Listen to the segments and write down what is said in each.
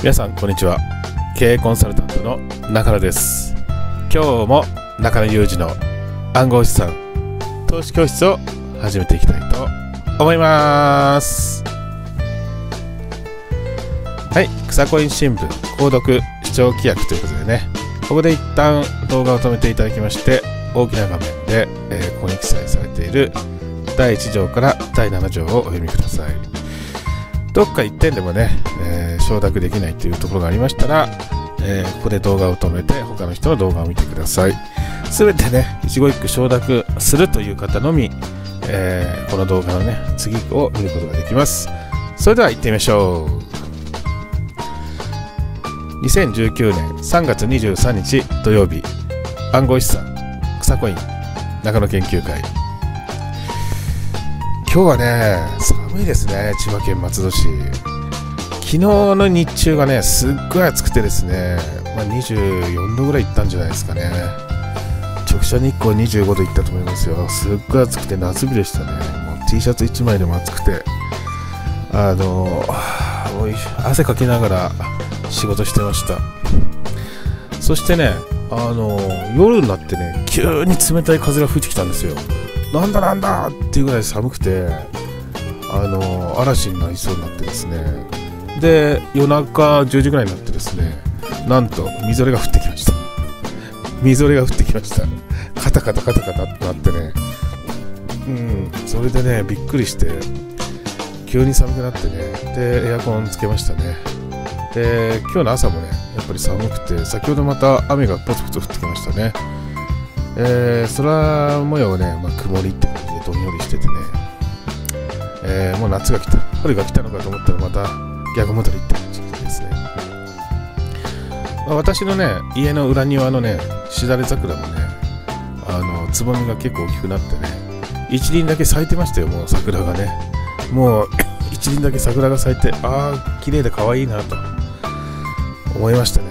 皆さんこんにちは経営コンサルタントの中田です今日も中田裕二の暗号資産投資教室を始めていきたいと思いますはい草コイン新聞購読視聴規約ということでねここで一旦動画を止めていただきまして大きな画面で、えー、ここに記載されている第1条から第7条をお読みくださいどっか1点でもね、えー承諾できないというところがありましたら、えー、ここで動画を止めて他の人の動画を見てください。すべてね、一期一会承諾するという方のみ、えー、この動画のね、次を見ることができます。それでは行ってみましょう。2019年3月23日土曜日、暗号資産、草コイン、中野研究会。今日はね、寒いですね、千葉県松戸市。昨日の日中がね、すっごい暑くてですね、まあ、24度ぐらいいったんじゃないですかね。直射日光25度いったと思いますよ。すっごい暑くて夏日でしたね。もう T シャツ1枚でも暑くて、あの汗かきながら仕事してました。そしてね、あの夜になってね、急に冷たい風が吹いてきたんですよ。なんだなんだっていうぐらい寒くて、あの嵐になりそうになってですねで夜中10時ぐらいになってですねなんとみぞれが降ってきましたみぞれが降ってきましたカタカタカタカタってなってねうんそれでねびっくりして急に寒くなってねでエアコンつけましたねで今日の朝もねやっぱり寒くて先ほどまた雨がポツポツ降ってきましたねえー、空模様ね、まあ、曇りって感じでどんよりしててね、えー、もう夏が来た春が来たのかと思ったらまた逆戻りって感じですね、まあ、私のね家の裏庭のねしだれ桜もねあのつぼみが結構大きくなってね一輪だけ咲いてましたよもう桜がねもう 一輪だけ桜が咲いてああ綺麗で可愛いなと思いましたね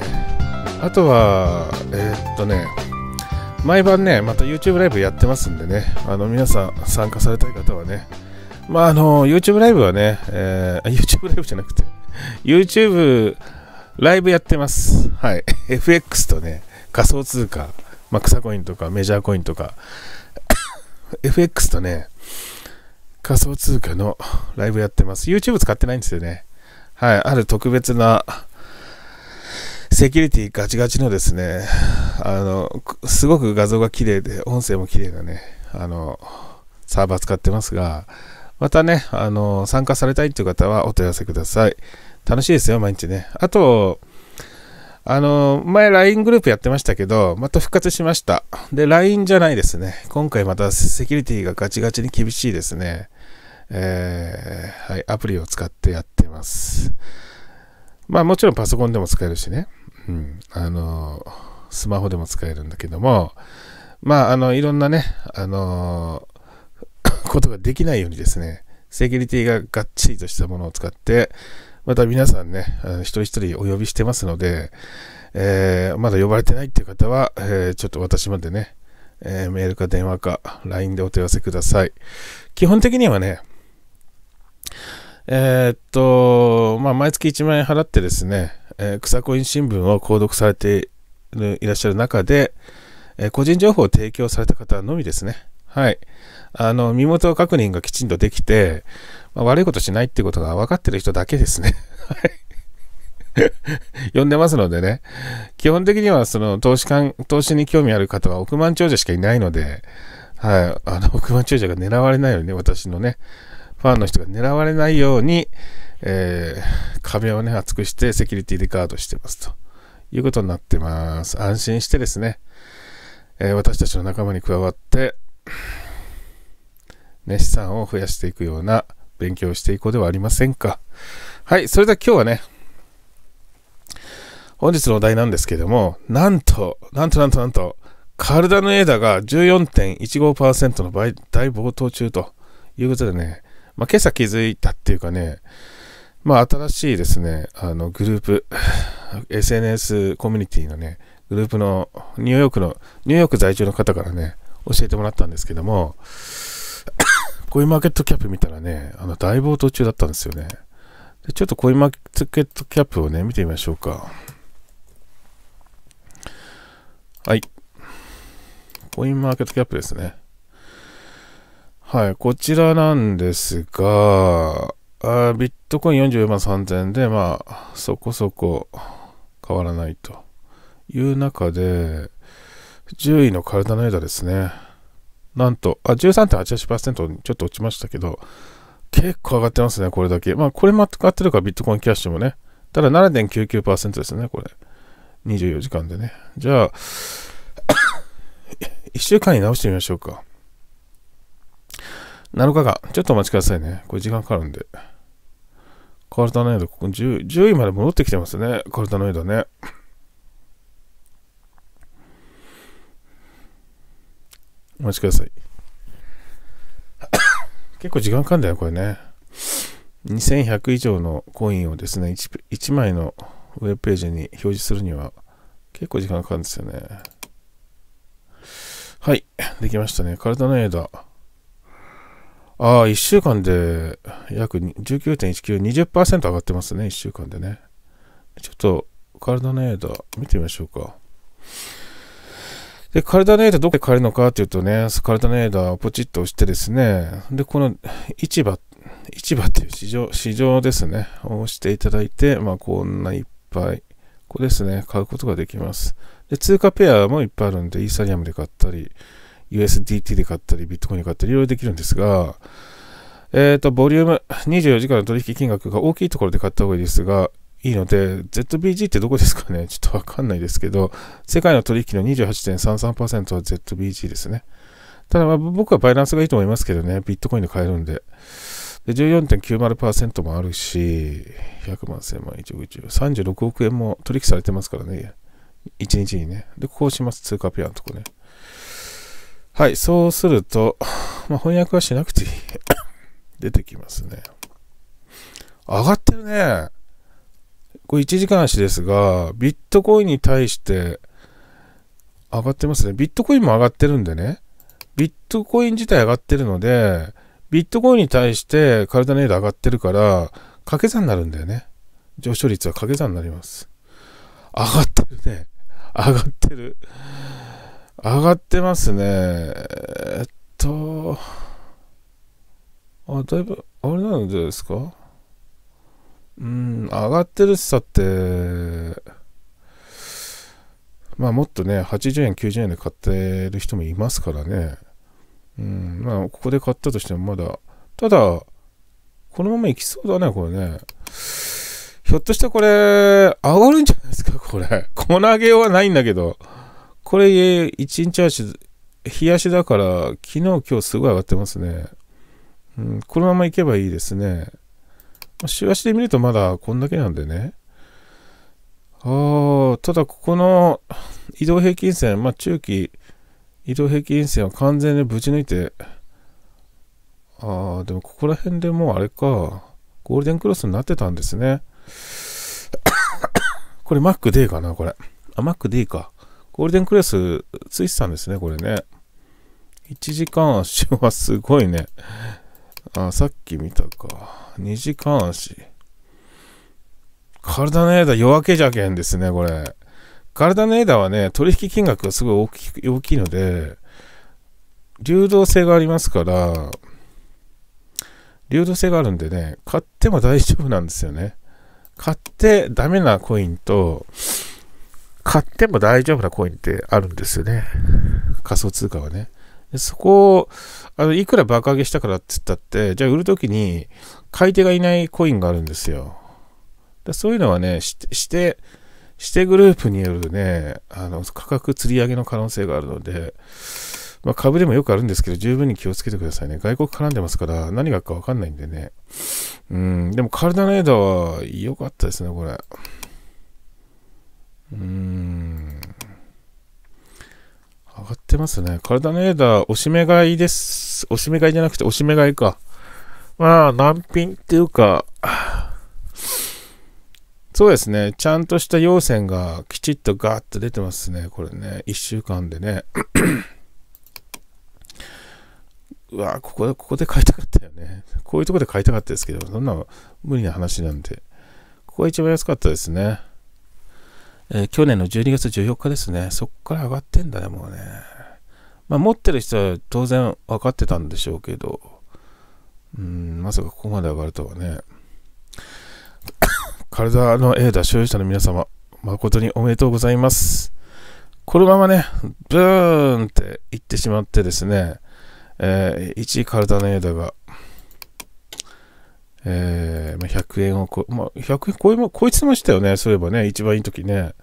あとはえー、っとね毎晩ねまた YouTube ライブやってますんでねあの皆さん参加されたい方はねまああの YouTube ライブはね、えー、YouTube ライブじゃなくて YouTube ライブやってます。はい。FX とね、仮想通貨、まあ、草コインとかメジャーコインとか、FX とね、仮想通貨のライブやってます。YouTube 使ってないんですよね。はい。ある特別な、セキュリティガチガチのですね、あの、すごく画像が綺麗で、音声も綺麗なね、あの、サーバー使ってますが、またね、あの、参加されたいっていう方はお問い合わせください。楽しいですよ、毎日ね。あと、あの、前 LINE グループやってましたけど、また復活しました。で、LINE じゃないですね。今回またセキュリティがガチガチに厳しいですね。えー、はい、アプリを使ってやってます。まあもちろんパソコンでも使えるしね。うん。あの、スマホでも使えるんだけども、まあ、あの、いろんなね、あの、ことができないようにですね、セキュリティががっちりとしたものを使って、また皆さんね、一人一人お呼びしてますので、えー、まだ呼ばれてないっていう方は、えー、ちょっと私までね、えー、メールか電話か LINE でお問い合わせください。基本的にはね、えー、っと、まあ、毎月1万円払ってですね、えー、草コイン新聞を購読されていらっしゃる中で、え個人情報を提供された方のみですね、はい。あの、身元確認がきちんとできて、まあ、悪いことしないってことが分かってる人だけですね。はい。呼んでますのでね、基本的にはその投資間、投資に興味ある方は億万長者しかいないので、はい、あの億万長者が狙われないようにね、私のね、ファンの人が狙われないように、えー、壁をね、厚くしてセキュリティでガードしてますということになってます。安心してですね、えー、私たちの仲間に加わって、ね、資産を増やしていくような勉強をしていこうではありませんか。はい、それでは今日はね、本日のお題なんですけども、なんと、なんとなんとなんと、カルダヌエーダが14.15%の倍大暴騰中ということでね、まあ、今朝気づいたっていうかね、まあ、新しいですね、あの、グループ、SNS コミュニティのね、グループの、ニューヨークの、ニューヨーク在住の方からね、教えてもらったんですけども、コインマーケットキャップ見たらね、あの、大暴騰中だったんですよね。でちょっとコインマーケットキャップをね、見てみましょうか。はい。コインマーケットキャップですね。はい、こちらなんですが、あビットコイン44万3000で、まあ、そこそこ変わらないという中で、10位のカルダナイダですね。なんと、あ、13.88%ちょっと落ちましたけど、結構上がってますね、これだけ。まあ、これも上ってるか、ら、ビットコインキャッシュもね。ただ7.99%ですね、これ。24時間でね。じゃあ、1 週間に直してみましょうか。7日間。ちょっとお待ちくださいね。これ時間かかるんで。カルタノイド、ここ 10, 10位まで戻ってきてますね。カルタノイドね。お待ちください。結構時間かかるんだよ、これね。2100以上のコインをですね1、1枚のウェブページに表示するには結構時間かかるんですよね。はい、できましたね。体のエーダああ、1週間で約19.19、20%上がってますね、1週間でね。ちょっと、体のエーダ見てみましょうか。で、カルダネータどこで買えるのかっていうとね、カルダネータをポチッと押してですね、で、この市場、市場っていう市場、市場ですね、押していただいて、まあ、こんないっぱい、ここですね、買うことができます。で、通貨ペアもいっぱいあるんで、イーサリアムで買ったり、USDT で買ったり、ビットコインで買ったり、いろいろできるんですが、えっ、ー、と、ボリューム、24時間の取引金額が大きいところで買った方がいいですが、いいので、ZBG ってどこですかねちょっとわかんないですけど、世界の取引の28.33%は ZBG ですね。ただ、まあ、僕はバイナンスがいいと思いますけどね、ビットコインで買えるんで。で14.90%もあるし、100万、1000万、1億、36億円も取引されてますからね、1日にね。で、こうします、通貨ペアのとこね。はい、そうすると、まあ、翻訳はしなくていい。出てきますね。上がってるね。これ1時間足ですが、ビットコインに対して上がってますね。ビットコインも上がってるんでね。ビットコイン自体上がってるので、ビットコインに対して体のダイド上がってるから、掛け算になるんだよね。上昇率は掛け算になります。上がってるね。上がってる。上がってますね。えっと、あ、だいぶ、あれなんですかうん、上がってるしさって、まあもっとね、80円、90円で買ってる人もいますからね。うん、まあここで買ったとしてもまだ、ただ、このままいきそうだね、これね。ひょっとしてこれ、上がるんじゃないですか、これ。粉毛げはないんだけど。これ、1日足、冷やしだから、昨日、今日すごい上がってますね。うん、このままいけばいいですね。週足で見るとまだこんだけなんでね。ああ、ただここの移動平均線、まあ、中期移動平均線は完全にぶち抜いて、ああ、でもここら辺でもうあれか、ゴールデンクロスになってたんですね。これ MacD かな、これ。あ、MacD か。ゴールデンクロスついてたんですね、これね。1時間足はすごいね。あ、さっき見たか。二時間足。体の枝ダ夜明けじゃけんですね、これ。体ルダダはね、取引金額がすごい大き大きいので、流動性がありますから、流動性があるんでね、買っても大丈夫なんですよね。買ってダメなコインと、買っても大丈夫なコインってあるんですよね。仮想通貨はね。そこを、あの、いくら爆上げしたからって言ったって、じゃあ売るときに買い手がいないコインがあるんですよ。だそういうのはね、して、して、してグループによるね、あの、価格釣り上げの可能性があるので、まあ、株でもよくあるんですけど、十分に気をつけてくださいね。外国絡んでますから、何がかわかんないんでね。うん、でもカルダネードは良かったですね、これ。うーん。上がってますね。体のエーダー、おしめ買いです。おしめ買いじゃなくて、おしめ買いか。まあ、難品っていうか、そうですね。ちゃんとした要線がきちっとガーッと出てますね。これね。1週間でね。うわここで、ここで買いたかったよね。こういうとこで買いたかったですけど、そんな無理な話なんで。ここが一番安かったですね。えー、去年の12月14日ですね。そこから上がってんだね、もうね。まあ、持ってる人は当然分かってたんでしょうけど、うん、まさかここまで上がるとはね。体のエーダ所有者の皆様、誠におめでとうございます。このままね、ブーンっていってしまってですね、えー、1位体のエーダがえー、ま100円を超え、まあ、100円超えま、超えてましたよね。そういえばね、一番いい時ね。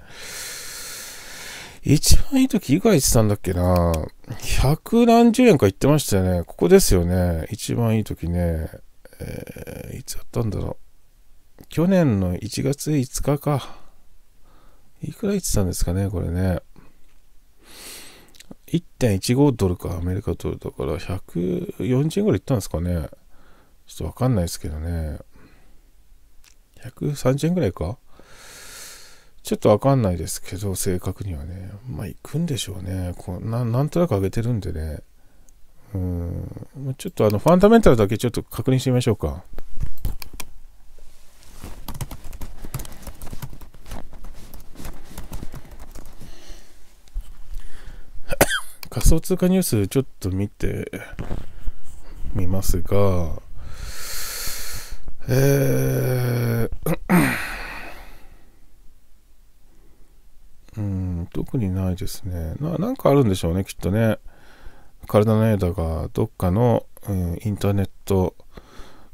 一番いい時以外言ってたんだっけな。百何十円か言ってましたよね。ここですよね。一番いい時ね。えー、いつやったんだろう。去年の1月5日か。いくら言ってたんですかね、これね。1.15ドルか、アメリカドルだから、140円ぐらい行ったんですかね。ちょっとわかんないですけどね。130円ぐらいかちょっとわかんないですけど、正確にはね。まあ、行くんでしょうね。こうななんとなく上げてるんでね。うん。ちょっとあの、ファンダメンタルだけちょっと確認してみましょうか。仮想通貨ニュースちょっと見てみますが、えうん特にないですねな。なんかあるんでしょうね、きっとね。体のエダがどっかの、うん、インターネット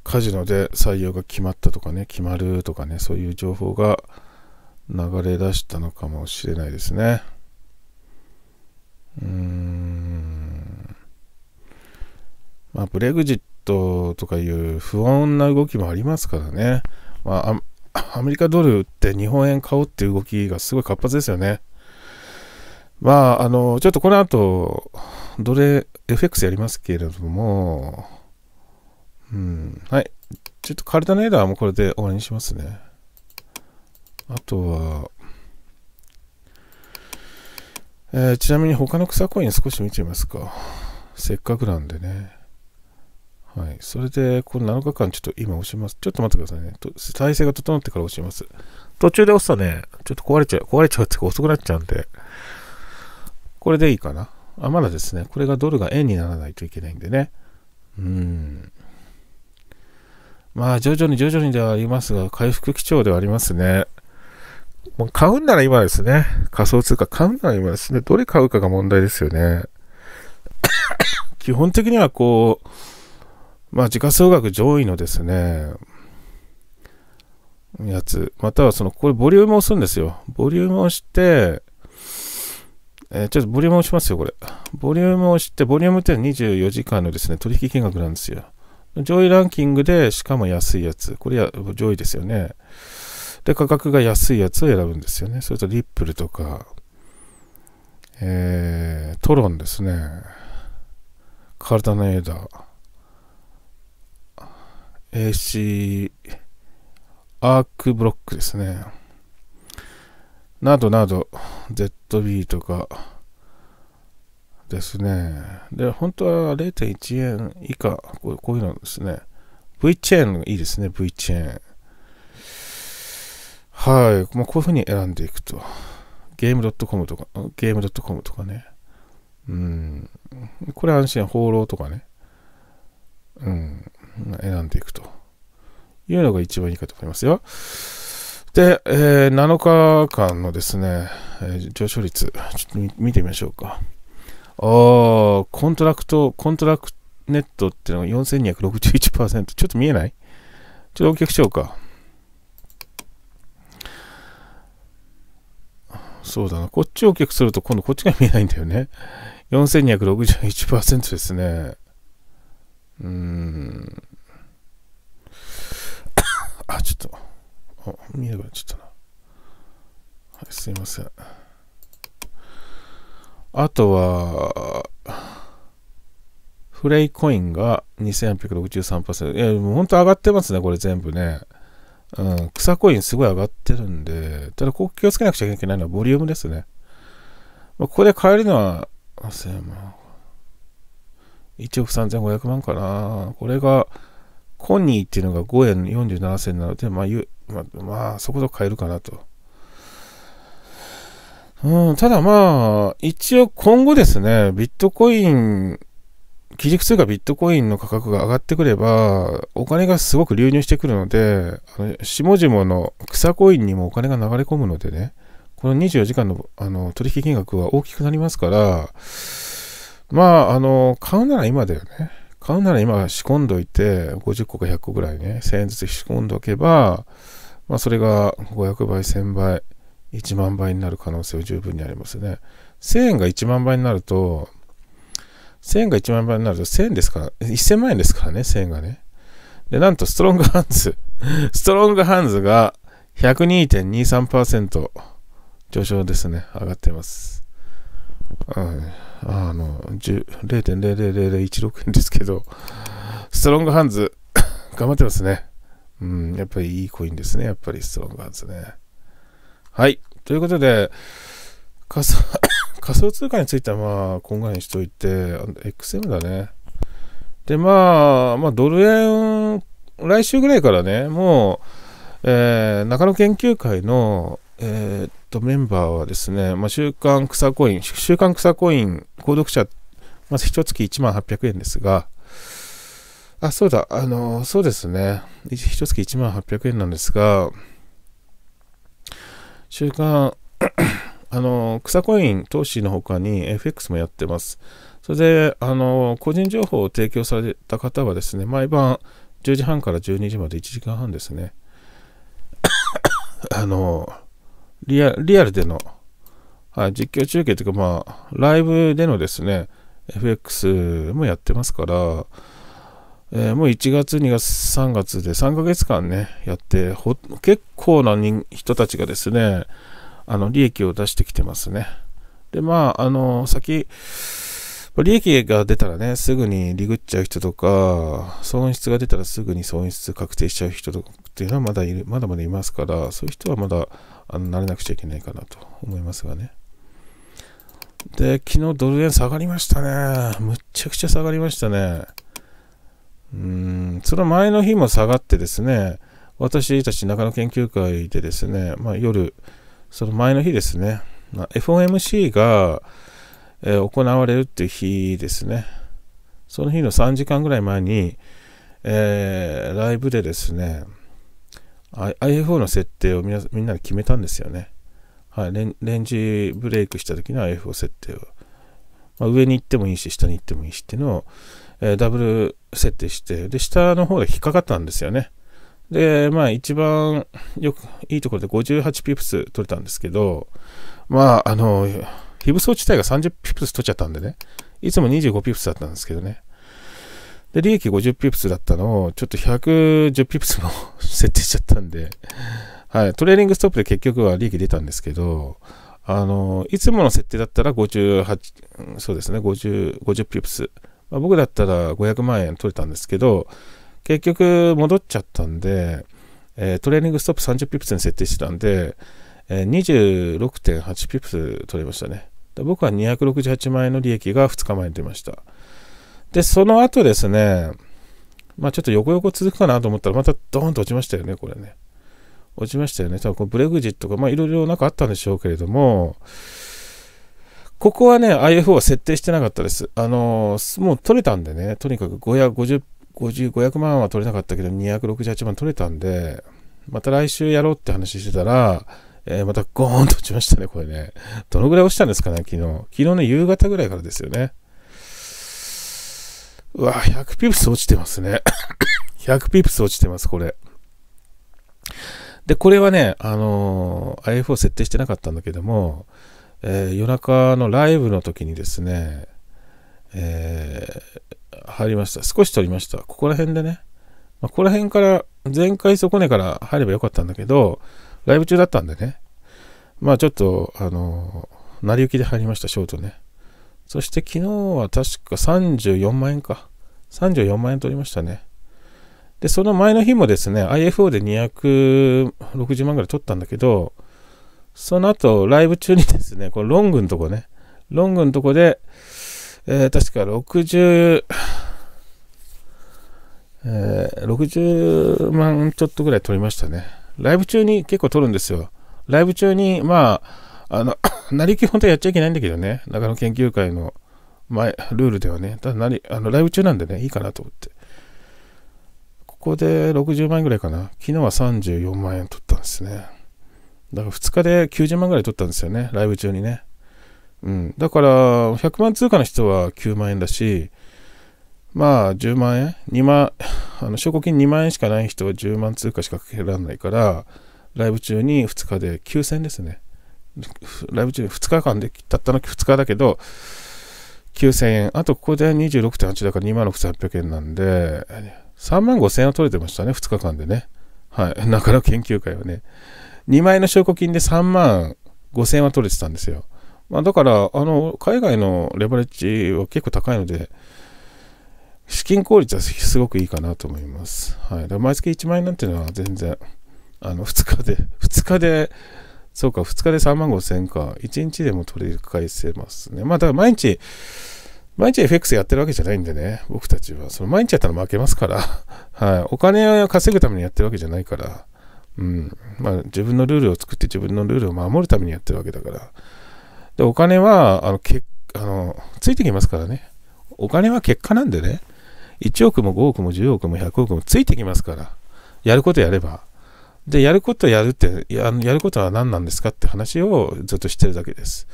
カジノで採用が決まったとかね、決まるとかね、そういう情報が流れ出したのかもしれないですね。うーん。まあ、ブレグジットとかいう不穏な動きもありますからね。まあ、アメ リカドル売って日本円買おうっていう動きがすごい活発ですよね。まあ、あの、ちょっとこの後、奴隷 FX やりますけれども、うん、はい。ちょっとカルタネーダーもこれで終わりにしますね。あとは、えー、ちなみに他の草コイン少し見てみますか。せっかくなんでね。はい。それで、この7日間、ちょっと今押します。ちょっと待ってくださいね。と体勢が整ってから押します。途中で押すとね、ちょっと壊れちゃう、壊れちゃうっていうか遅くなっちゃうんで、これでいいかな。あ、まだですね。これがドルが円にならないといけないんでね。うん。まあ、徐々に徐々にではありますが、回復基調ではありますね。もう買うんなら今ですね。仮想通貨買うんなら今ですね。どれ買うかが問題ですよね。基本的にはこう、まあ、時価総額上位のですね、やつ、またはその、これボリュームを押すんですよ。ボリュームを押して、えー、ちょっとボリュームを押しますよ、これ。ボリュームを押して、ボリュームって24時間のですね、取引金額なんですよ。上位ランキングで、しかも安いやつ。これや上位ですよね。で、価格が安いやつを選ぶんですよね。それとリップルとか、えー、トロンですね。カルタナエーダー。AC アークブロックですね。などなど、ZB とかですね。で、本当は0.1円以下、こうこういうのですね。V チェーンいいですね、V チェーン。はい。まあ、こういうふうに選んでいくと。ゲーム .com とか、ゲーム .com とかね。うん。これ安心、放浪とかね。うん。選んでいくというのが一番いいかと思いますよ。で、えー、7日間のですね、えー、上昇率、ちょっと見てみましょうか。あー、コントラクト、コントラクネットっていうのが4261%。ちょっと見えないちょっとお客しようか。そうだな。こっちを大きくすると今度こっちが見えないんだよね。4261%ですね。うーん。あ、ちょっと、あ、見えなくなっちゃったな。はい、すいません。あとは、フレイコインが2863%。いや、もう本当上がってますね、これ全部ね。うん、草コインすごい上がってるんで、ただここ気をつけなくちゃいけないのはボリュームですね。まあ、ここで買えるのは、1億3500万かな。これがコニーっていうのが5円47銭なので、まあ、まあ、まあ、そこそこ買えるかなと。うん、ただまあ、一応今後ですね、ビットコイン、基軸通貨ビットコインの価格が上がってくれば、お金がすごく流入してくるので、あの下々の草コインにもお金が流れ込むのでね、この24時間のあの取引金額は大きくなりますから、まあ、あの、買うなら今だよね。買うなら今仕込んどいて、50個か100個ぐらいね、1000円ずつ仕込んでおけば、まあ、それが500倍、1000倍、1万倍になる可能性は十分にありますね。1000円が1万倍になると、1000円が1万倍になると、1000円ですから、1000万円ですからね、1000円がね。で、なんとストロングハンズ、ストロングハンズが102.23%上昇ですね、上がってます。うん。あの、0.00016円ですけど、ストロングハンズ、頑張ってますね。うん、やっぱりいいコインですね。やっぱりストロングハンズね。はい。ということで、仮想 仮想通貨についてはまあ、こんぐらいにしといて、XM だね。で、まあ、まあ、ドル円、来週ぐらいからね、もう、えー、中野研究会の、えー、と、メンバーはですね、まあ、週刊草コイン、週刊草コイン、購読者、まず一月1万800円ですが、あ、そうだ、あの、そうですね、一月1万800円なんですが、週刊、あの、草コイン投資の他に FX もやってます。それで、あの、個人情報を提供された方はですね、毎晩10時半から12時まで1時間半ですね。あの、リアリアルでの、はい、実況中継というか、まあ、ライブでのですね、FX もやってますから、えー、もう1月、2月、3月で3ヶ月間ね、やってほ、結構な人たちがですね、あの、利益を出してきてますね。で、まあ、あの、先、利益が出たらね、すぐにリグっちゃう人とか、損失が出たらすぐに損失確定しちゃう人とかっていうのはまだいる、まだまだいますから、そういう人はまだあの慣れなくちゃいけないかなと思いますがね。で、昨日ドル円下がりましたね。むっちゃくちゃ下がりましたね。うん、その前の日も下がってですね、私たち中野研究会でですね、まあ、夜、その前の日ですね、まあ、FOMC が、えー、行われるっていう日ですね、その日の3時間ぐらい前に、えー、ライブでですね、IFO の設定をみんなで決めたんですよね。はい、レンレンジブレイクした時の IFO 設定を。まあ、上に行ってもいいし、下に行ってもいいしっていうのを、えー、ダブル設定して、で、下の方が引っかかったんですよね。で、まあ一番よく、いいところで58ピプス取れたんですけど、まああの、非武装自体が30ピプス取っちゃったんでね、いつも25ピプスだったんですけどね、で、利益50ピプスだったのを、ちょっと110ピプスの 設定しちゃったんで、はい、トレーニングストップで結局は利益出たんですけど、あの、いつもの設定だったら58、そうですね、50、50ピプス。まあ、僕だったら500万円取れたんですけど、結局戻っちゃったんで、えー、トレーニングストップ30ピプスに設定してたんで、えー、26.8ピプス取れましたね。僕は268万円の利益が2日前に出ました。で、その後ですね、まあちょっと横横続くかなと思ったら、またドーンと落ちましたよね、これね。落ちましたよね。多分こブレグジットか、まあいろいろなんかあったんでしょうけれども、ここはね、IFO は設定してなかったです。あのー、もう取れたんでね、とにかく550、50 500万は取れなかったけど、268万取れたんで、また来週やろうって話してたら、えー、またゴーンと落ちましたね、これね。どのぐらい落ちたんですかね、昨日。昨日の夕方ぐらいからですよね。うわ、100ピプス落ちてますね。100 ピプス落ちてます、これ。で、これはね、あのー、IF を設定してなかったんだけども、えー、夜中のライブの時にですね、えー、入りました。少し取りました。ここら辺でね、まあ、ここら辺から、前回底根から入ればよかったんだけど、ライブ中だったんでね、まあちょっと、あのー、成り行きで入りました、ショートね。そして昨日は確か34万円か。34万円取りましたね。で、その前の日もですね、IFO で260万ぐらい取ったんだけど、その後、ライブ中にですね、このロングのとこね、ロングのとこで、えー、確か60、えー、60万ちょっとぐらい取りましたね。ライブ中に結構取るんですよ。ライブ中に、まあ、あの、なりき本当はやっちゃいけないんだけどね、中野研究会の前、ルールではね、ただなり、あの、ライブ中なんでね、いいかなと思って。ここで60万円ぐらいかな。昨日は34万円取ったんですね。だから2日で90万ぐらい取ったんですよね、ライブ中にね。うん。だから、100万通貨の人は9万円だし、まあ、10万円 ?2 万、あの、証拠金2万円しかない人は10万通貨しかかけられないから、ライブ中に2日で9000ですね。ライブ中2日間で、たったの2日だけど、9000円。あと、ここで26.8だから26,800円なんで、3万5000円は取れてましたね、2日間でね。はい。中野研究会はね。2枚の証拠金で3万5000円は取れてたんですよ。まあ、だから、あの、海外のレバレッジは結構高いので、資金効率はすごくいいかなと思います。はい。だから毎月1万円なんていうのは全然、あの、2日で、2日でそうか、2日で3万5千か。1日でも取り返せますね。まあ、だから毎日、毎日 FX やってるわけじゃないんでね、僕たちは。その毎日やったら負けますから。はい。お金を稼ぐためにやってるわけじゃないから。うん。まあ、自分のルールを作って自分のルールを守るためにやってるわけだから。で、お金は、あの、けあのついてきますからね。お金は結果なんでね。1億も5億も10億も100億もついてきますから。やることやれば。で、やることやるってや、やることは何なんですかって話をずっとしてるだけです。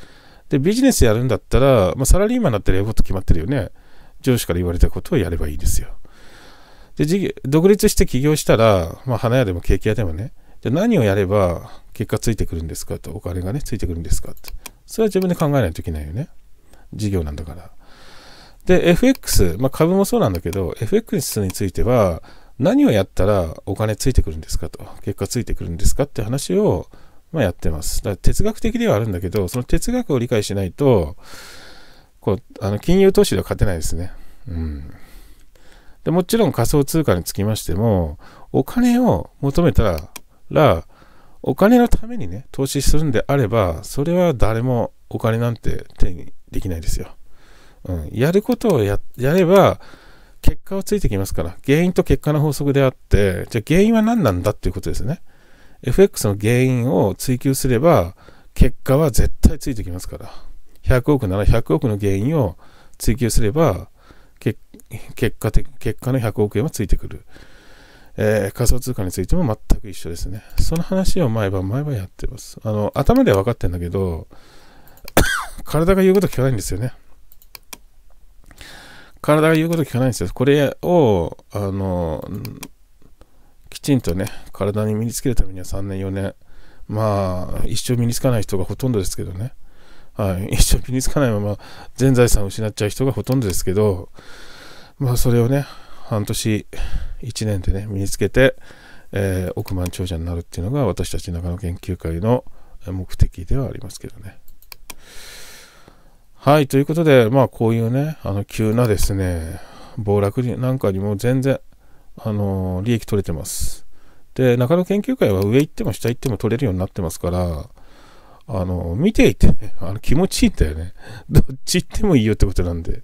で、ビジネスやるんだったら、まあ、サラリーマンだったらやること決まってるよね。上司から言われたことをやればいいですよ。で、事業独立して起業したら、まあ、花屋でもケーキ屋でもね、で何をやれば結果ついてくるんですかと、お金がね、ついてくるんですかと。それは自分で考えないといけないよね。事業なんだから。で、FX、まあ、株もそうなんだけど、FX については、何をやったらお金ついてくるんですかと、結果ついてくるんですかって話を、まあ、やってます。だから哲学的ではあるんだけど、その哲学を理解しないと、こうあの金融投資では勝てないですね。うんでもちろん仮想通貨につきましても、お金を求めたら、お金のためにね、投資するんであれば、それは誰もお金なんて手にできないですよ。うん、やることをややれば、結果はついてきますから、原因と結果の法則であって、じゃあ原因は何なんだっていうことですね。FX の原因を追求すれば、結果は絶対ついてきますから。100億なら100億の原因を追求すれば、結果的結果の100億円はついてくる、えー、仮想通貨についても全く一緒ですね。その話を毎晩毎晩やってます。あの頭では分かってるんだけど、体が言うこと聞かないんですよね。体が言うこと聞かないんですよ。これを、あの、きちんとね、体に身につけるためには3年、4年、まあ、一生身につかない人がほとんどですけどね。はい、一生身につかないまま全財産を失っちゃう人がほとんどですけど、まあ、それをね、半年、1年でね、身につけて、えー、億万長者になるっていうのが私たち長野研究会の目的ではありますけどね。はい、ということで、まあ、こういうね、あの、急なですね、暴落なんかにも全然、あのー、利益取れてます。で、中野研究会は上行っても下行っても取れるようになってますから、あのー、見ていて、あの、気持ちいいんだよね。どっち行ってもいいよってことなんで。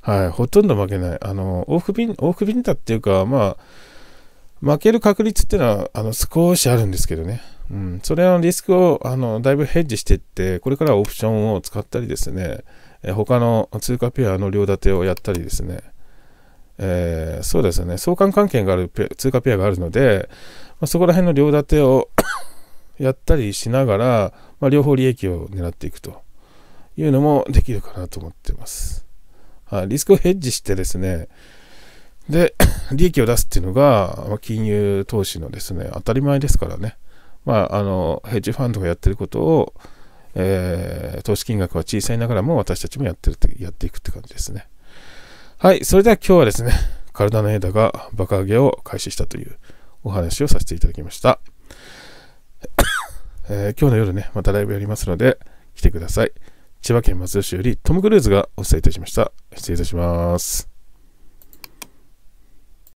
はい、ほとんど負けない。あのー、往復便、往復便だっていうか、まあ、負ける確率っていうのは、あの、少しあるんですけどね。うん、それのリスクをあのだいぶヘッジしていって、これからオプションを使ったりですね、え他の通貨ペアの両立てをやったりですね、えー、そうですね、相関関係がある通貨ペアがあるので、まあ、そこら辺の両立てを やったりしながら、まあ、両方利益を狙っていくというのもできるかなと思ってます。はい、リスクをヘッジしてですね、で、利益を出すっていうのが、ま金融投資のですね、当たり前ですからね。まあ、あのヘッジファンドがやってることを、えー、投資金額は小さいながらも私たちもやってるやっていくって感じですね。はい、それでは今日はですね、体の枝が爆上げを開始したというお話をさせていただきました。えー、今日の夜ね、またライブやりますので、来てください。千葉県松戸市よりトム・クルーズがお伝えいたしました。失礼いたします。